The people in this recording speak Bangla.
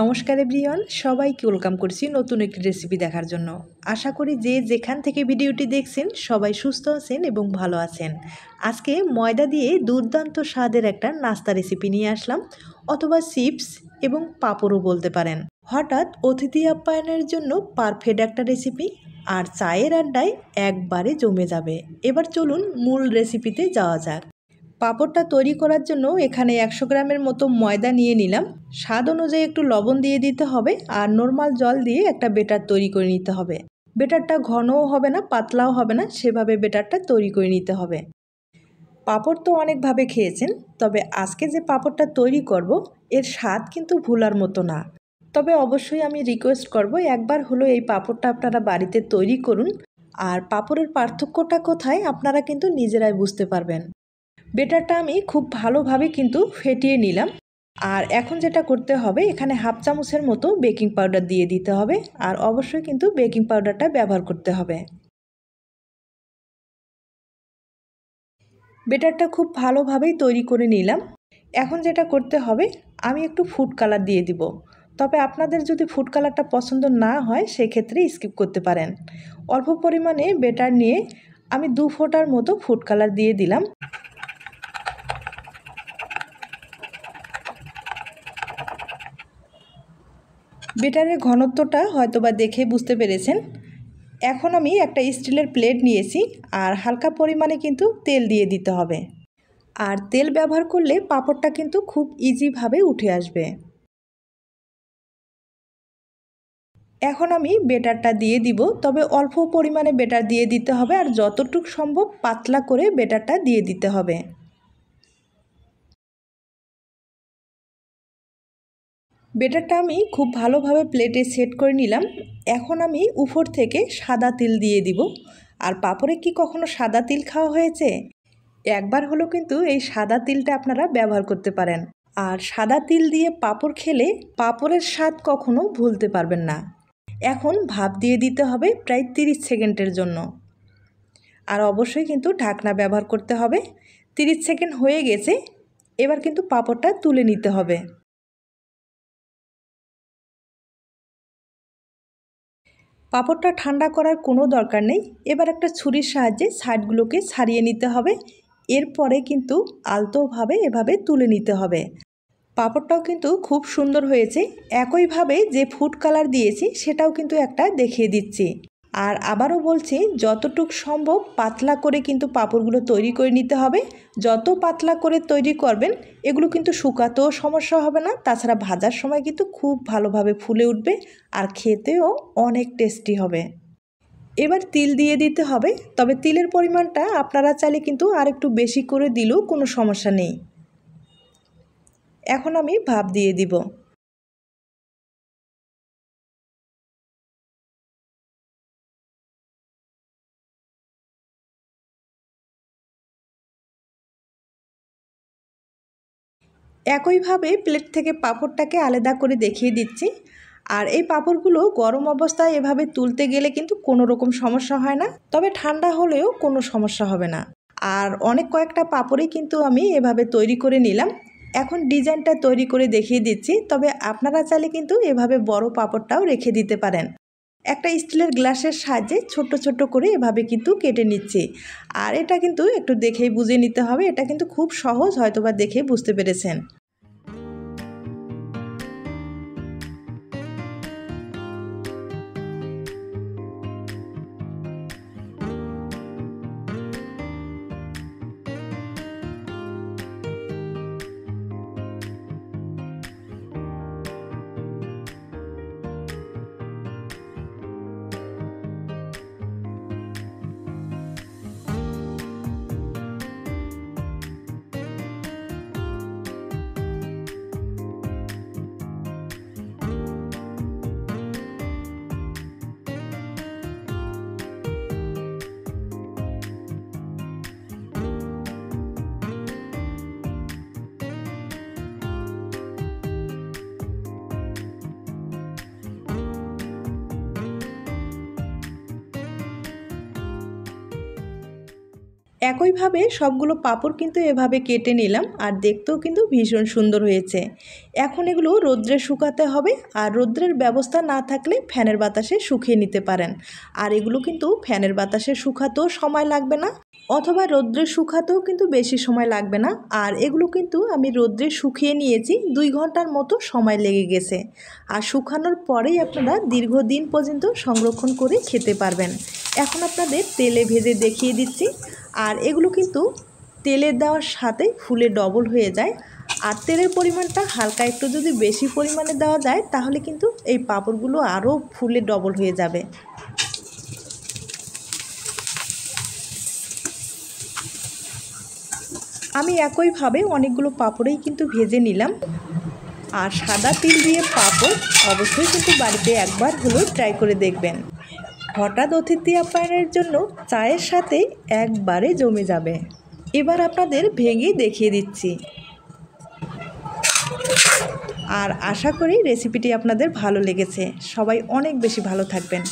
নমস্কার এভরিওয়ান সবাইকে ওয়েলকাম করছি নতুন একটি রেসিপি দেখার জন্য আশা করি যে যেখান থেকে ভিডিওটি দেখছেন সবাই সুস্থ আছেন এবং ভালো আছেন আজকে ময়দা দিয়ে দুর্দান্ত স্বাদের একটা নাস্তা রেসিপি নিয়ে আসলাম অথবা চিপস এবং পাঁপড়ও বলতে পারেন হঠাৎ অতিথি আপ্যায়নের জন্য পারফেক্ট একটা রেসিপি আর চায়ের আড্ডায় একবারে জমে যাবে এবার চলুন মূল রেসিপিতে যাওয়া যাক পাপড়টা তৈরি করার জন্য এখানে একশো গ্রামের মতো ময়দা নিয়ে নিলাম স্বাদ অনুযায়ী একটু লবণ দিয়ে দিতে হবে আর নর্মাল জল দিয়ে একটা বেটার তৈরি করে নিতে হবে বেটারটা ঘনও হবে না পাতলাও হবে না সেভাবে বেটারটা তৈরি করে নিতে হবে পাপড় তো অনেকভাবে খেয়েছেন তবে আজকে যে পাপড়টা তৈরি করব এর স্বাদ কিন্তু ভুলার মতো না তবে অবশ্যই আমি রিকোয়েস্ট করব একবার হলো এই পাপড়টা আপনারা বাড়িতে তৈরি করুন আর পাপড়ের পার্থক্যটা কোথায় আপনারা কিন্তু নিজেরাই বুঝতে পারবেন বেটারটা আমি খুব ভালোভাবে কিন্তু ফেটিয়ে নিলাম আর এখন যেটা করতে হবে এখানে হাফ চামচের মতো বেকিং পাউডার দিয়ে দিতে হবে আর অবশ্যই কিন্তু বেকিং পাউডারটা ব্যবহার করতে হবে বেটারটা খুব ভালোভাবেই তৈরি করে নিলাম এখন যেটা করতে হবে আমি একটু ফুড কালার দিয়ে দিব তবে আপনাদের যদি ফুড কালারটা পছন্দ না হয় সেক্ষেত্রে স্কিপ করতে পারেন অল্প পরিমাণে বেটার নিয়ে আমি দু ফোঁটার মতো ফুড কালার দিয়ে দিলাম বেটারের ঘনত্বটা হয়তোবা দেখে বুঝতে পেরেছেন এখন আমি একটা স্টিলের প্লেট নিয়েছি আর হালকা পরিমাণে কিন্তু তেল দিয়ে দিতে হবে আর তেল ব্যবহার করলে পাঁপড়টা কিন্তু খুব ইজিভাবে উঠে আসবে এখন আমি বেটারটা দিয়ে দিব তবে অল্প পরিমাণে বেটার দিয়ে দিতে হবে আর যতটুক সম্ভব পাতলা করে বেটারটা দিয়ে দিতে হবে বেটারটা আমি খুব ভালোভাবে প্লেটে সেট করে নিলাম এখন আমি উপর থেকে সাদা তিল দিয়ে দিব আর পাপড়ে কি কখনো সাদা তিল খাওয়া হয়েছে একবার হলো কিন্তু এই সাদা তিলটা আপনারা ব্যবহার করতে পারেন আর সাদা তিল দিয়ে পাপড় খেলে পাপড়ের স্বাদ কখনো ভুলতে পারবেন না এখন ভাপ দিয়ে দিতে হবে প্রায় তিরিশ সেকেন্ডের জন্য আর অবশ্যই কিন্তু ঢাকনা ব্যবহার করতে হবে তিরিশ সেকেন্ড হয়ে গেছে এবার কিন্তু পাপড়টা তুলে নিতে হবে পাঁপড়টা ঠান্ডা করার কোনো দরকার নেই এবার একটা ছুরির সাহায্যে সাইডগুলোকে ছাড়িয়ে নিতে হবে এরপরে কিন্তু আলতোভাবে এভাবে তুলে নিতে হবে পাঁপড়টাও কিন্তু খুব সুন্দর হয়েছে একইভাবে যে ফুড কালার দিয়েছি সেটাও কিন্তু একটা দেখিয়ে দিচ্ছি আর আবারও বলছি যতটুক সম্ভব পাতলা করে কিন্তু পাঁপড়গুলো তৈরি করে নিতে হবে যত পাতলা করে তৈরি করবেন এগুলো কিন্তু শুকাতেও সমস্যা হবে না তাছাড়া ভাজার সময় কিন্তু খুব ভালোভাবে ফুলে উঠবে আর খেতেও অনেক টেস্টি হবে এবার তিল দিয়ে দিতে হবে তবে তিলের পরিমাণটা আপনারা চাইলে কিন্তু আর একটু বেশি করে দিলেও কোনো সমস্যা নেই এখন আমি ভাব দিয়ে দিব একইভাবে প্লেট থেকে পাঁপড়টাকে আলাদা করে দেখিয়ে দিচ্ছি আর এই পাঁপড়গুলো গরম অবস্থায় এভাবে তুলতে গেলে কিন্তু কোনো রকম সমস্যা হয় না তবে ঠান্ডা হলেও কোনো সমস্যা হবে না আর অনেক কয়েকটা পাঁপড়ই কিন্তু আমি এভাবে তৈরি করে নিলাম এখন ডিজাইনটা তৈরি করে দেখিয়ে দিচ্ছি তবে আপনারা চাইলে কিন্তু এভাবে বড় পাঁপড়টাও রেখে দিতে পারেন একটা স্টিলের গ্লাসের সাহায্যে ছোট ছোট করে এভাবে কিন্তু কেটে নিচ্ছে আর এটা কিন্তু একটু দেখেই বুঝে নিতে হবে এটা কিন্তু খুব সহজ হয়তোবা দেখে বুঝতে পেরেছেন একইভাবে সবগুলো পাপড় কিন্তু এভাবে কেটে নিলাম আর দেখতেও কিন্তু ভীষণ সুন্দর হয়েছে এখন এগুলো রোদ্রে শুকাতে হবে আর রোদ্রের ব্যবস্থা না থাকলে ফ্যানের বাতাসে শুকিয়ে নিতে পারেন আর এগুলো কিন্তু ফ্যানের বাতাসে শুকাতেও সময় লাগবে না অথবা রোদ্রে শুকাতেও কিন্তু বেশি সময় লাগবে না আর এগুলো কিন্তু আমি রোদ্রে শুকিয়ে নিয়েছি দুই ঘন্টার মতো সময় লেগে গেছে আর শুকানোর পরেই আপনারা দীর্ঘদিন পর্যন্ত সংরক্ষণ করে খেতে পারবেন এখন আপনাদের তেলে ভেজে দেখিয়ে দিচ্ছি আর এগুলো কিন্তু তেলের দেওয়ার সাথে ফুলে ডবল হয়ে যায় আর তেলের পরিমাণটা হালকা একটু যদি বেশি পরিমাণে দেওয়া যায় তাহলে কিন্তু এই পাঁপড়গুলো আরও ফুলে ডবল হয়ে যাবে আমি একইভাবে অনেকগুলো পাপড়েই কিন্তু ভেজে নিলাম আর সাদা তিল দিয়ে পাপড় অবশ্যই কিন্তু বাড়িতে একবার হলেও ট্রাই করে দেখবেন হঠাৎ অতিথি আপ্যায়নের জন্য চায়ের সাথে একবারে জমে যাবে এবার আপনাদের ভেঙে দেখিয়ে দিচ্ছি আর আশা করি রেসিপিটি আপনাদের ভালো লেগেছে সবাই অনেক বেশি ভালো থাকবেন